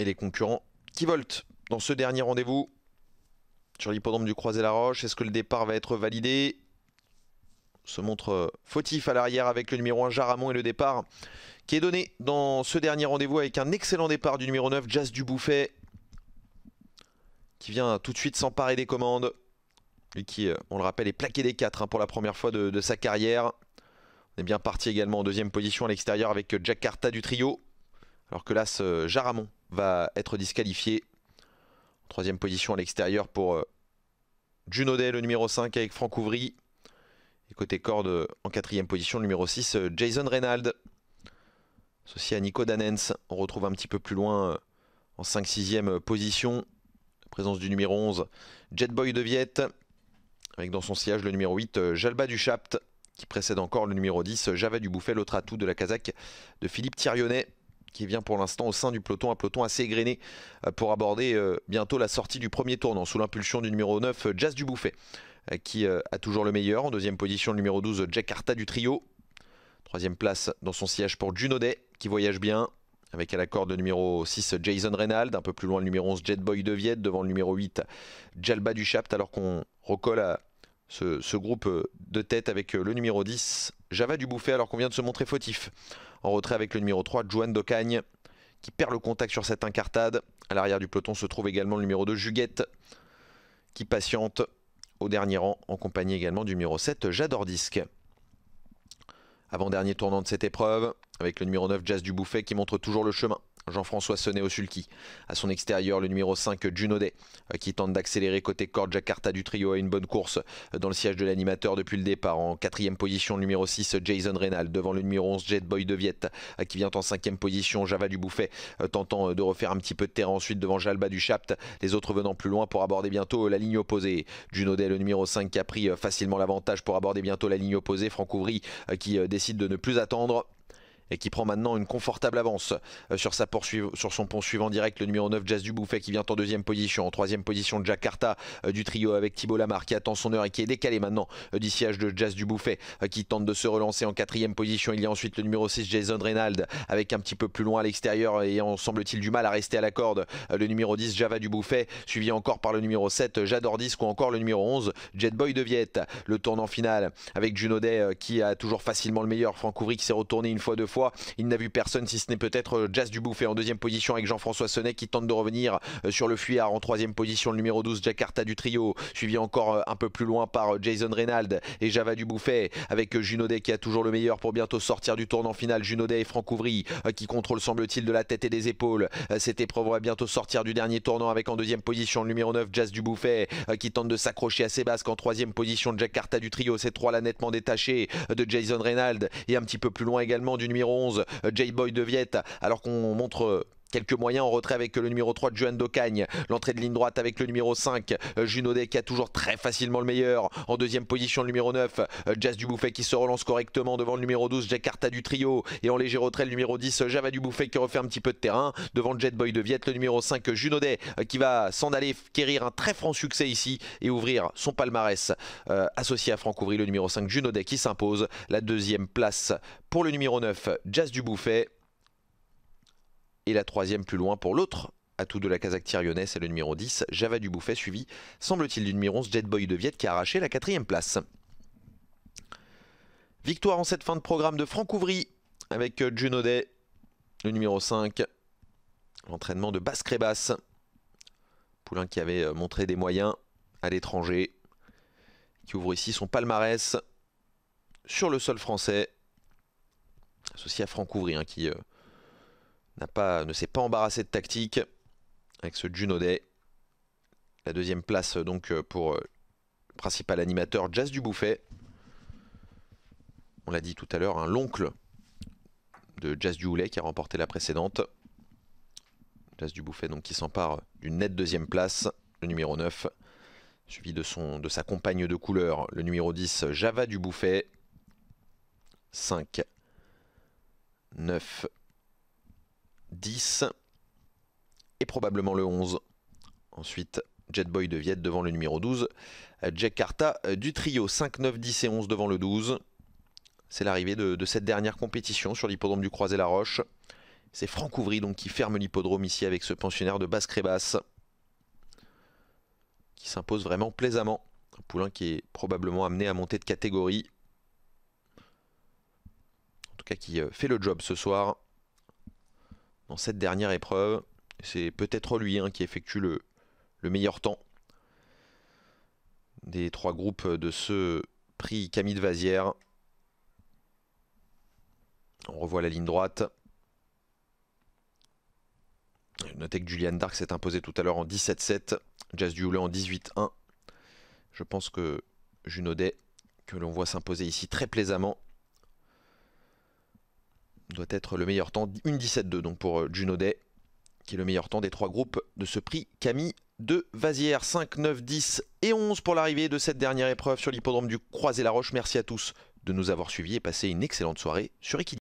et les concurrents qui voltent. Dans ce dernier rendez-vous, sur l'hippodrome du Croisé-la-Roche, est-ce que le départ va être validé se montre fautif à l'arrière avec le numéro 1 Jaramon et le départ qui est donné dans ce dernier rendez-vous avec un excellent départ du numéro 9 Jazz Dubouffet qui vient tout de suite s'emparer des commandes. et qui, euh, on le rappelle, est plaqué des 4 hein, pour la première fois de, sa carrière. On est bien parti également en deuxième position à l'extérieur avec Jakarta du trio alors que là, l'as Jaramon va être disqualifié. Troisième position à l'extérieur pour euh, Day, le numéro 5 avec Franck Ouvry. Et côté corde, en quatrième position, le numéro 6, euh, Jason Reynald. Associé à Nico Danens, on retrouve un petit peu plus loin euh, en 5-6e position. présence du numéro 11, Jetboy de Viette. Avec dans son sillage le numéro 8, Jalba Duchapt, qui précède encore le numéro 10, Java du l'autre atout de la Kazakh de Philippe Thirionnet qui vient pour l'instant au sein du peloton, un peloton assez égrené euh, pour aborder euh, bientôt la sortie du premier tournant sous l'impulsion du numéro 9 euh, Jazz Dubouffet qui a toujours le meilleur. En deuxième position, le numéro 12 Jack du trio. Troisième place dans son siège pour Junodet qui voyage bien. Avec à l'accord de numéro 6 Jason Reynald, un peu plus loin le numéro 11 Jetboy de Viette, devant le numéro 8 Jalba Duchapt, alors qu'on recolle à ce, groupe de tête avec le numéro 10 Java Bouffet alors qu'on vient de se montrer fautif. En retrait avec le numéro 3, Joan Docagne, qui perd le contact sur cette incartade. À l'arrière du peloton se trouve également le numéro 2, Juguette, qui patiente au dernier rang, en compagnie également du numéro 7, Jadordisque. Avant-dernier tournant de cette épreuve, avec le numéro 9, Jazz du qui montre toujours le chemin. Jean-François Sonnet au sulky. À son extérieur, le numéro 5 Junodet euh, qui tente d'accélérer côté corde. Jakarta du trio à une bonne course euh, dans le siège de l'animateur depuis le départ. En quatrième position, le numéro 6 Jason Reynal devant le numéro 11 Jet Boy de Viette euh, qui vient en cinquième position. Java du tentant de refaire un petit peu de terrain ensuite devant Jalba du Les autres venant plus loin pour aborder bientôt la ligne opposée. Junodet, le numéro 5 qui a pris facilement l'avantage pour aborder bientôt la ligne opposée. Franck Ouvry qui décide de ne plus attendre et qui prend maintenant une confortable avance euh, sur, sa sur son pont suivant direct, le numéro 9 Jazz du qui vient en deuxième position, en troisième position Jakarta euh, du trio avec Thibaut Lamar qui attend son heure et qui est décalé maintenant euh, du siège de Jazz du qui tente de se relancer en quatrième position. Il y a ensuite le numéro 6 Jason Reynald avec un petit peu plus loin à l'extérieur et en semble-t-il du mal à rester à la corde. Le numéro 10 Java du suivi encore par le numéro 7 J'adore ou encore le numéro 11 Jetboy de Viette. Le tournant final avec Junodet qui a toujours facilement le meilleur. Franck Ouvry qui s'est retourné une fois deux fois il n'a vu personne si ce n'est peut-être euh, Jazz Dubuffet en deuxième position avec Jean-François Sonnet qui tente de revenir euh, sur le fuyard en troisième position, le numéro 12 Jakarta du trio, suivi encore euh, un peu plus loin par Jason Reynald et Java Dubouffet avec Junodet qui a toujours le meilleur pour bientôt sortir du tournant final. Junodet et Franck Ouvry qui contrôle semble-t-il de la tête et des épaules. Cette épreuve va bientôt sortir du dernier tournant avec en deuxième position le numéro 9 Jazz Dubouffet qui tente de s'accrocher à ses basques en troisième position Jakarta du trio. Ces trois là nettement détachés de Jason Reynald et un petit peu plus loin également du numéro J-Boy de Viette, alors qu'on montre euh, Quelques moyens en retrait avec le numéro 3 de Johan Docagne. L'entrée de ligne droite avec le numéro 5, euh, Junodet qui a toujours très facilement le meilleur. En deuxième position, le numéro 9, euh, Jazz Dubouffet qui se relance correctement devant le numéro 12, Jakarta du trio. Et en léger retrait, le numéro 10, Java Dubouffet qui refait un petit peu de terrain. Devant Jet Boy de Viette, le numéro 5, Junodet euh, qui va s'en aller quérir un très franc succès ici et ouvrir son palmarès. associé à Franck Ouvry, le numéro 5, Junodet qui s'impose. La deuxième place pour le numéro 9, Jazz Dubouffet et la troisième plus loin pour l'autre atout de la Kazakh tyrionnaise c'est le numéro 10, Java du Bouffet, suivi, semble-t-il, du numéro 11, Boy de Viette, qui a arraché la quatrième place. Victoire en cette fin de programme de Franck Ouvry, avec euh, Junodet, le numéro 5, l'entraînement de basse Crébasse. Poulain qui avait euh, montré des moyens à l'étranger, qui ouvre ici son palmarès sur le sol français, associé à Franck Ouvry, hein, qui... Euh, pas, ne s'est pas embarrassé de tactique avec ce Juno Day. La deuxième place euh, donc euh, pour le euh, principal animateur Jazz Dubouffet. On l'a dit tout à l'heure, un l'oncle de Jazz Duhoulet qui a remporté la précédente. Jazz Dubouffet donc qui s'empare d'une nette deuxième place, le numéro 9, suivi de, son, de sa compagne de couleur, le numéro 10, Java Dubouffet. 5, 9, 10 et probablement le 11. Ensuite, Jetboy de Viette devant le numéro 12. Jack Carta euh, du trio 5, 9, 10 et 11 devant le 12. C'est l'arrivée de, cette dernière compétition sur l'hippodrome du Croisé-la-Roche. C'est Franck Ouvry donc qui ferme l'hippodrome ici avec ce pensionnaire de Basse-Crébasse qui s'impose vraiment plaisamment. Un poulain qui est probablement amené à monter de catégorie. En tout cas qui euh, fait le job ce soir dans cette dernière épreuve. C'est peut-être lui hein, qui effectue le, meilleur temps des trois groupes de ce prix Camille de Vazière. On revoit la ligne droite. Notez que Julian Dark s'est imposé tout à l'heure en 17-7, Jazz du en 18-1. Je pense que Junodet, que l'on voit s'imposer ici très plaisamment, doit être le meilleur temps, 1.17.2 donc pour euh, Juno Day, qui est le meilleur temps des trois groupes de ce prix Camille de Vazière. 5, 9, 10 et 11 pour l'arrivée de cette dernière épreuve sur l'hippodrome du Croisé-la-Roche. Merci à tous de nous avoir suivis et passez une excellente soirée sur Equidia.